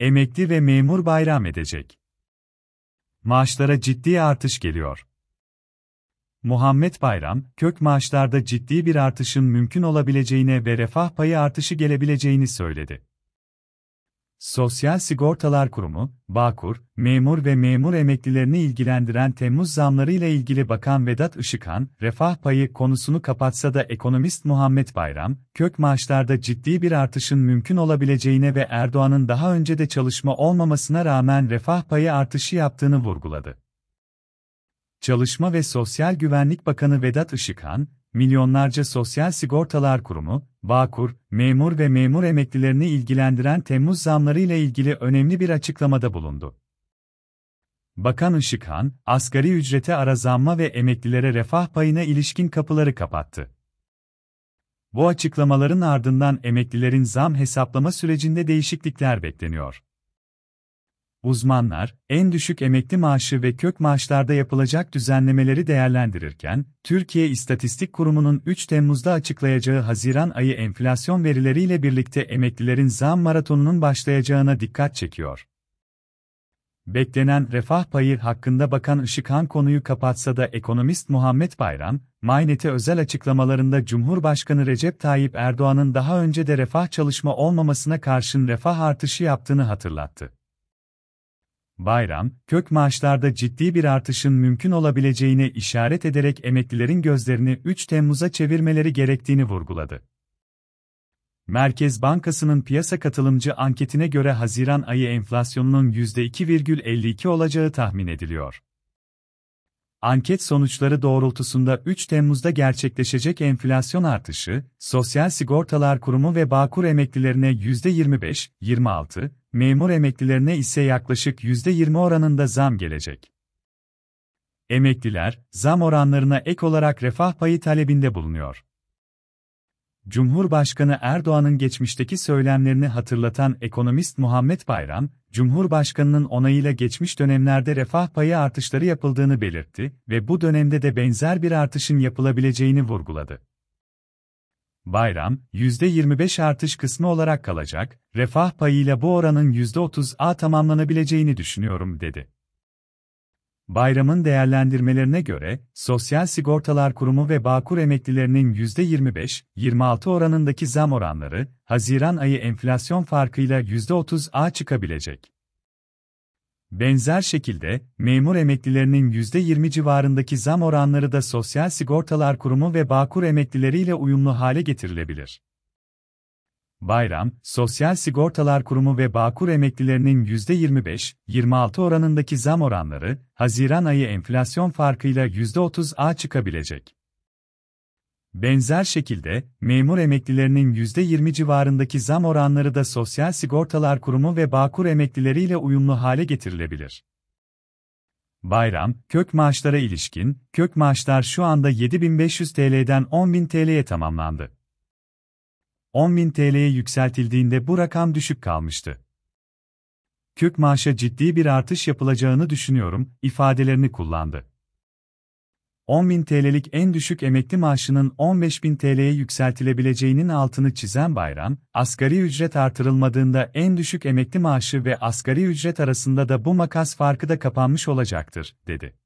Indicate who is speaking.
Speaker 1: Emekli ve memur bayram edecek. Maaşlara ciddi artış geliyor. Muhammed Bayram, kök maaşlarda ciddi bir artışın mümkün olabileceğine ve refah payı artışı gelebileceğini söyledi. Sosyal Sigortalar Kurumu, Bağkur, memur ve memur emeklilerini ilgilendiren Temmuz zamlarıyla ilgili Bakan Vedat Işıkhan, refah payı konusunu kapatsa da ekonomist Muhammed Bayram, kök maaşlarda ciddi bir artışın mümkün olabileceğine ve Erdoğan'ın daha önce de çalışma olmamasına rağmen refah payı artışı yaptığını vurguladı. Çalışma ve Sosyal Güvenlik Bakanı Vedat Işıkhan, milyonlarca sosyal sigortalar kurumu, Bağkur, memur ve memur emeklilerini ilgilendiren Temmuz zamları ile ilgili önemli bir açıklamada bulundu. Bakan Işıkhan, asgari ücrete ara zamma ve emeklilere refah payına ilişkin kapıları kapattı. Bu açıklamaların ardından emeklilerin zam hesaplama sürecinde değişiklikler bekleniyor. Uzmanlar, en düşük emekli maaşı ve kök maaşlarda yapılacak düzenlemeleri değerlendirirken, Türkiye İstatistik Kurumu'nun 3 Temmuz'da açıklayacağı Haziran ayı enflasyon verileriyle birlikte emeklilerin zam maratonunun başlayacağına dikkat çekiyor. Beklenen refah payı hakkında Bakan Işıkhan konuyu kapatsa da ekonomist Muhammed Bayram, Maynet'e özel açıklamalarında Cumhurbaşkanı Recep Tayyip Erdoğan'ın daha önce de refah çalışma olmamasına karşın refah artışı yaptığını hatırlattı. Bayram, kök maaşlarda ciddi bir artışın mümkün olabileceğine işaret ederek emeklilerin gözlerini 3 Temmuz'a çevirmeleri gerektiğini vurguladı. Merkez Bankası'nın piyasa katılımcı anketine göre Haziran ayı enflasyonunun %2,52 olacağı tahmin ediliyor. Anket sonuçları doğrultusunda 3 Temmuz'da gerçekleşecek enflasyon artışı, Sosyal Sigortalar Kurumu ve Bağkur emeklilerine %25, 26, memur emeklilerine ise yaklaşık %20 oranında zam gelecek. Emekliler, zam oranlarına ek olarak refah payı talebinde bulunuyor. Cumhurbaşkanı Erdoğan'ın geçmişteki söylemlerini hatırlatan ekonomist Muhammed Bayram, Cumhurbaşkanı'nın onayıyla geçmiş dönemlerde refah payı artışları yapıldığını belirtti ve bu dönemde de benzer bir artışın yapılabileceğini vurguladı. Bayram, %25 artış kısmı olarak kalacak, refah payıyla bu oranın %30'a tamamlanabileceğini düşünüyorum dedi. Bayramın değerlendirmelerine göre, Sosyal Sigortalar Kurumu ve Bağkur emeklilerinin %25-26 oranındaki zam oranları, Haziran ayı enflasyon farkıyla %30'a çıkabilecek. Benzer şekilde, memur emeklilerinin %20 civarındaki zam oranları da Sosyal Sigortalar Kurumu ve Bağkur emeklileriyle uyumlu hale getirilebilir. Bayram, Sosyal Sigortalar Kurumu ve Bağkur emeklilerinin %25-26 oranındaki zam oranları, Haziran ayı enflasyon farkıyla %30'a çıkabilecek. Benzer şekilde, memur emeklilerinin %20 civarındaki zam oranları da Sosyal Sigortalar Kurumu ve Bağkur emeklileriyle uyumlu hale getirilebilir. Bayram, kök maaşlara ilişkin, kök maaşlar şu anda 7500 TL'den 10.000 TL'ye tamamlandı. 10.000 TL'ye yükseltildiğinde bu rakam düşük kalmıştı. Kök maaşa ciddi bir artış yapılacağını düşünüyorum, ifadelerini kullandı. 10.000 TL'lik en düşük emekli maaşının 15.000 TL'ye yükseltilebileceğinin altını çizen Bayram, asgari ücret artırılmadığında en düşük emekli maaşı ve asgari ücret arasında da bu makas farkı da kapanmış olacaktır, dedi.